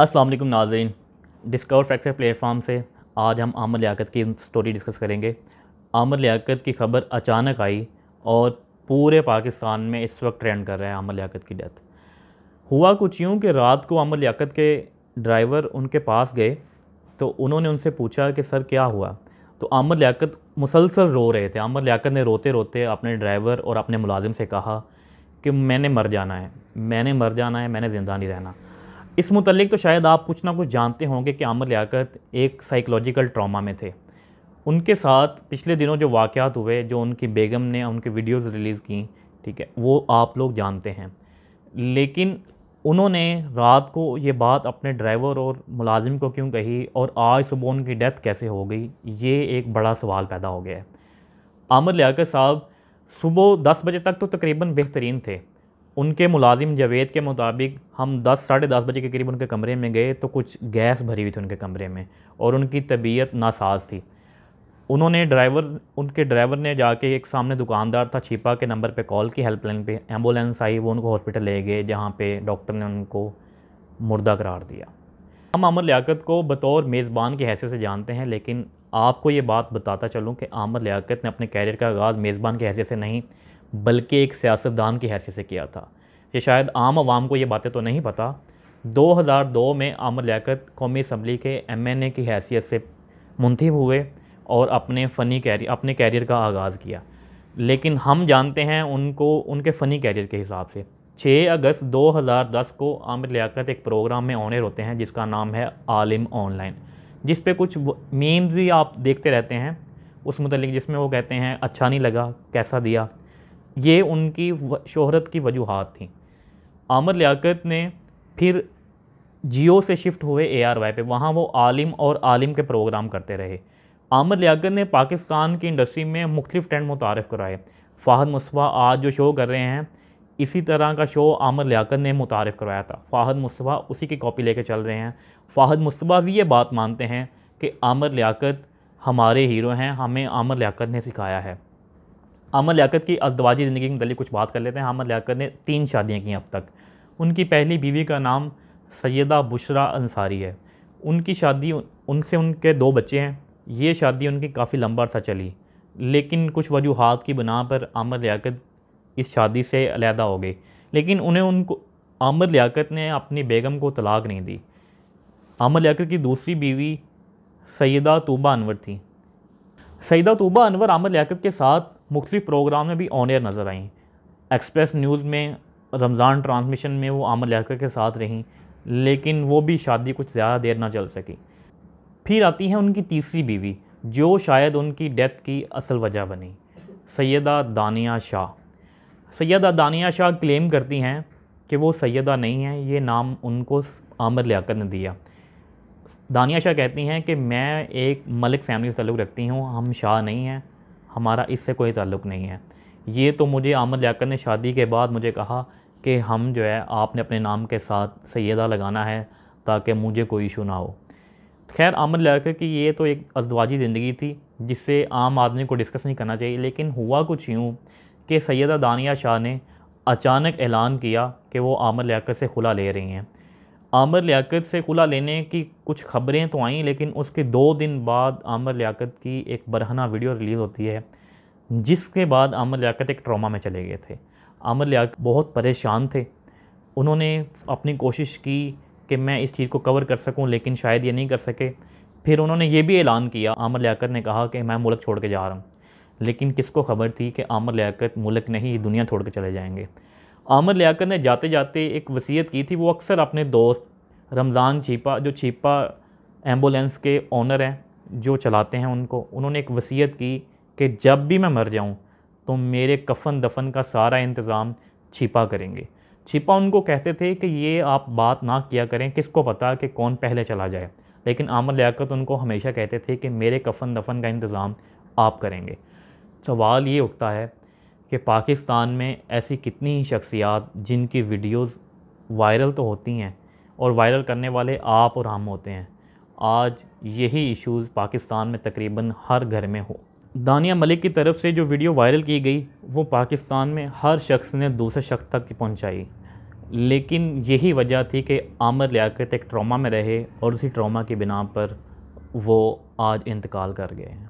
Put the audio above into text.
असलम नाजरीन discover fracture platform से आज हम आमर लियाकत की स्टोरी डिस्कस करेंगे आमर लियाकत की खबर अचानक आई और पूरे पाकिस्तान में इस वक्त ट्रेंड कर रहा है आमर लियाकत की डेथ हुआ कुछ यूँ कि रात को आमर लियाकत के ड्राइवर उनके पास गए तो उन्होंने उनसे पूछा कि सर क्या हुआ तो आमर लियाकत मुसलसल रो रहे थे आमर लियाकत ने रोते रोते अपने ड्राइवर और अपने मुलाजिम से कहा कि मैंने मर जाना है मैंने मर जाना है मैंने ज़िंदा नहीं रहना इस मुतलिक तो शायद आप कुछ ना कुछ जानते होंगे कि आमर लियाकत एक साइकोलॉजिकल ट्रामा में थे उनके साथ पिछले दिनों जो वाक़ात हुए जो उनकी बेगम ने उनकी वीडियोस रिलीज़ की ठीक है वो आप लोग जानते हैं लेकिन उन्होंने रात को ये बात अपने ड्राइवर और मुलाजिम को क्यों कही और आज सुबह उनकी डेथ कैसे हो गई ये एक बड़ा सवाल पैदा हो गया है आमर लियाकत साहब सुबह दस बजे तक तो तकरीबन बेहतरीन थे उनके मुलाजिम जावेद के मुताबिक हम दस साढ़े दस बजे के करीब उनके कमरे में गए तो कुछ गैस भरी हुई थी उनके कमरे में और उनकी तबीयत नासाज थी उन्होंने ड्राइवर उनके ड्राइवर ने जाके एक सामने दुकानदार था छिपा के नंबर पे कॉल की हेल्पलाइन पे एम्बुलेंस आई वो उनको हॉस्पिटल ले गए जहाँ पे डॉक्टर ने उनको मुर्दा करार दिया हम आमर लियाकत को बतौर मेज़बान की हैसियत से जानते हैं लेकिन आपको ये बात बताता चलूँ कि आमर लियाकत ने अपने कैरियर का आगाज़ मेज़बान की हैसियत से नहीं बल्कि एक सियासतदान की हैसियत से किया था ये शायद आम आवाम को ये बातें तो नहीं पता 2002 में आमद लियाकत कौमी असम्बली के ए की हैसियत से मुंतब हुए और अपने फ़नी कैरियर अपने कैरियर का आगाज़ किया लेकिन हम जानते हैं उनको उनके फ़नी कैरियर के हिसाब से 6 अगस्त 2010 को आमिर लियाकत एक प्रोग्राम में ऑनर होते हैं जिसका नाम है आलिम ऑनलाइन जिस पे कुछ मीम भी आप देखते रहते हैं उस मतलब जिसमें वो कहते हैं अच्छा नहीं लगा कैसा दिया ये उनकी शोहरत की वजूहत थी आमर लियाकत ने फिर जियो से शिफ्ट हुए ए आर वाई पे वहाँ वो आलिम और आलिम के प्रोग्राम करते रहे आमर लियाकत ने पाकिस्तान की इंडस्ट्री में मुख्तलिफ ट्रेंड मुतारफ़ कराए फ़ाहद मुसवा आज जो शो कर रहे हैं इसी तरह का शो आमर लियाकत ने मुतारफ़ करवाया था फ़ाहद मुसवा उसी की कॉपी लेके चल रहे हैं फ़ाहद मुसवा भी ये बात मानते हैं कि आमर लियाकत हमारे हीरो हैं हमें आमर लियाकत ने सिखाया है अमर लियाकत की अजदवाजी ज़िंदगी में दली कुछ बात कर लेते हैं अमर लियाकत ने तीन शादियाँ की अब तक उनकी पहली बीवी का नाम सैदा बुशरा अंसारी है उनकी शादी उनसे उनके दो बच्चे हैं ये शादी उनकी काफ़ी लंबा अर्सा चली लेकिन कुछ वजूहत की बिना पर आमर लियाकत इस शादी से अलहदा हो गई लेकिन उन्हें उनको आमर लियाकत ने अपनी बेगम को तलाक नहीं दी आमर लियाकत की दूसरी बीवी सैदा तूबा अनवर थी सैदा तूबा अनवर आमर लियाकत के साथ मुख्तलिफ प्रोग्राम में भी ऑन एयर नज़र आईं एक्सप्रेस न्यूज़ में रमज़ान ट्रांसमिशन में वो आमर लहकर के साथ रहीं लेकिन वो भी शादी कुछ ज़्यादा देर ना चल सकी फिर आती हैं उनकी तीसरी बीवी जो शायद उनकी डेथ की असल वजह बनी सैदा दानिया शाह सैदा दानिया शाह क्लेम करती हैं कि वो सैदा नहीं है ये नाम उनको आमर लियाकत ने दिया दानिया शाह कहती हैं कि मैं एक मलिक फैमिली से तल्लु रखती हूँ हम शाह नहीं हैं हमारा इससे कोई ताल्लुक़ नहीं है ये तो मुझे आमद लियाकत ने शादी के बाद मुझे कहा कि हम जो है आपने अपने नाम के साथ सैदा लगाना है ताकि मुझे कोई इशू ना हो खैर आमद लियाकत की ये तो एक अजवाजी ज़िंदगी थी जिससे आम आदमी को डिस्कस नहीं करना चाहिए लेकिन हुआ कुछ यूँ कि सैदा दानिया शाह ने अचानक ऐलान किया कि वो आमद लियाकत से खुला ले रही हैं आमर लियाकत से खुला लेने की कुछ खबरें तो आई लेकिन उसके दो दिन बाद आमर लियाकत की एक बरहना वीडियो रिलीज़ होती है जिसके बाद आमर लियाकत एक ट्रॉमा में चले गए थे आमर लियाकत बहुत परेशान थे उन्होंने अपनी कोशिश की कि मैं इस चीज़ को कवर कर सकूं लेकिन शायद ये नहीं कर सके फिर उन्होंने ये भी ऐलान किया आमर लियाकत ने कहा कि मैं मुल्क छोड़ के जा रहा हूँ लेकिन किसको खबर थी कि आमर लियाकत मुल्क नहीं दुनिया छोड़ के चले जाएँगे आमिर लियाकत ने जाते जाते एक वसीयत की थी वो अक्सर अपने दोस्त रमज़ान छिपा जो छिपा एम्बुलेंस के ऑनर हैं जो चलाते हैं उनको उन्होंने एक वसीयत की कि जब भी मैं मर जाऊं तो मेरे कफन दफन का सारा इंतज़ाम छिपा करेंगे छिपा उनको कहते थे कि ये आप बात ना किया करें किसको पता कि कौन पहले चला जाए लेकिन आमिर लियाकत उनको हमेशा कहते थे कि मेरे कफन दफन का इंतज़ाम आप करेंगे सवाल ये उठता है कि पाकिस्तान में ऐसी कितनी ही शख्सियात जिनकी वीडियोस वायरल तो होती हैं और वायरल करने वाले आप और हम होते हैं आज यही इश्यूज़ पाकिस्तान में तकरीबन हर घर में हो दानिया मलिक की तरफ से जो वीडियो वायरल की गई वो पाकिस्तान में हर शख्स ने दूसरे शख्स तक पहुंचाई लेकिन यही वजह थी कि आमर लियाकत एक ट्रॉमा में रहे और उसी ट्रॉमा की बिना पर वो आज इंतकाल कर गए हैं